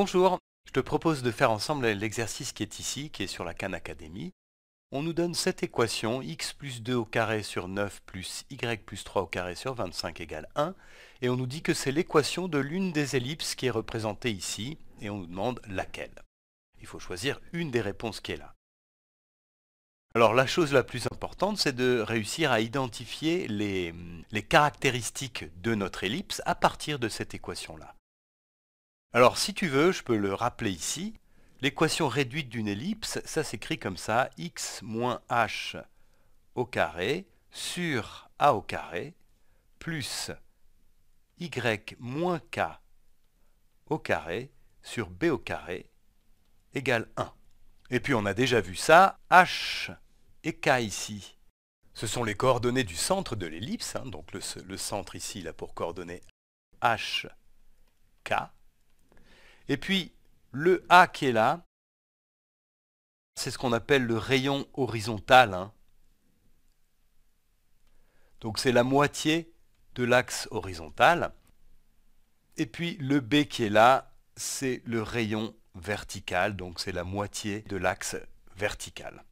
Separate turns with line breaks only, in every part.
Bonjour, je te propose de faire ensemble l'exercice qui est ici, qui est sur la Khan Academy. On nous donne cette équation, x plus 2 au carré sur 9 plus y plus 3 au carré sur 25 égale 1, et on nous dit que c'est l'équation de l'une des ellipses qui est représentée ici, et on nous demande laquelle. Il faut choisir une des réponses qui est là. Alors la chose la plus importante, c'est de réussir à identifier les, les caractéristiques de notre ellipse à partir de cette équation-là. Alors si tu veux, je peux le rappeler ici. L'équation réduite d'une ellipse, ça s'écrit comme ça, x moins h au carré sur a au carré plus y moins k au carré sur b au carré égale 1. Et puis on a déjà vu ça, h et k ici. Ce sont les coordonnées du centre de l'ellipse, hein, donc le, centre ici là pour coordonnées h, k, et puis, le A qui est là, c'est ce qu'on appelle le rayon horizontal. Hein. Donc c'est la moitié de l'axe horizontal. Et puis le B qui est là, c'est le rayon vertical, donc c'est la moitié de l'axe vertical.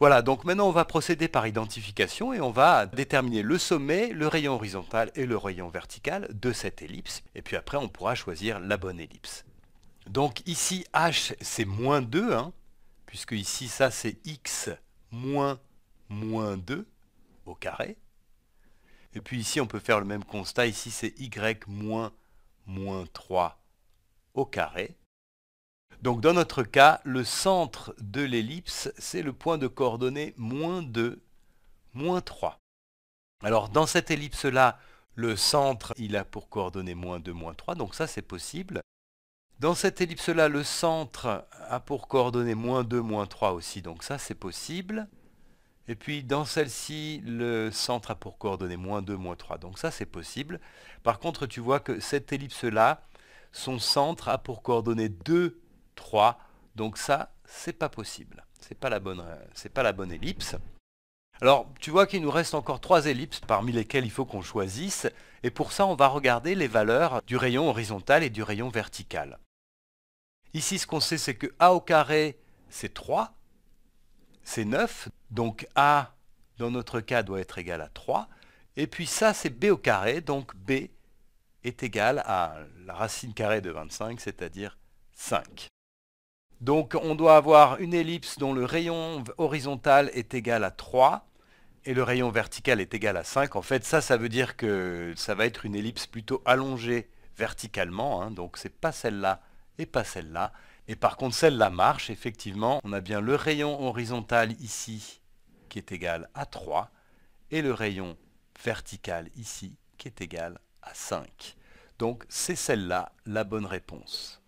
Voilà, donc maintenant on va procéder par identification et on va déterminer le sommet, le rayon horizontal et le rayon vertical de cette ellipse. Et puis après, on pourra choisir la bonne ellipse. Donc ici, h, c'est moins 2, hein, puisque ici, ça, c'est x moins moins 2 au carré. Et puis ici, on peut faire le même constat. Ici, c'est y moins moins 3 au carré. Donc dans notre cas, le centre de l'ellipse, c'est le point de coordonnée moins 2, moins 3. Alors dans cette ellipse-là, le centre, il a pour coordonnées moins 2, moins 3, donc ça c'est possible. Dans cette ellipse-là, le centre a pour coordonnée moins 2, moins 3 aussi, donc ça c'est possible. Et puis dans celle-ci, le centre a pour coordonnées moins 2, moins 3, donc ça c'est possible. Par contre, tu vois que cette ellipse-là, son centre a pour coordonnée 2, 3. Donc ça, c'est pas possible. C'est pas, la bonne, euh, pas la bonne ellipse. Alors, tu vois qu'il nous reste encore trois ellipses parmi lesquelles il faut qu'on choisisse, et pour ça, on va regarder les valeurs du rayon horizontal et du rayon vertical. Ici, ce qu'on sait, c'est que A au carré, c'est 3, c'est 9, donc A, dans notre cas, doit être égal à 3, et puis ça, c'est B au carré, donc B est égal à la racine carrée de 25, c'est-à-dire 5. Donc on doit avoir une ellipse dont le rayon horizontal est égal à 3 et le rayon vertical est égal à 5. En fait, ça, ça veut dire que ça va être une ellipse plutôt allongée verticalement. Donc, hein. donc c'est pas celle-là et pas celle-là. Et par contre, celle-là marche, effectivement. On a bien le rayon horizontal ici qui est égal à 3 et le rayon vertical ici qui est égal à 5. Donc c'est celle-là la bonne réponse.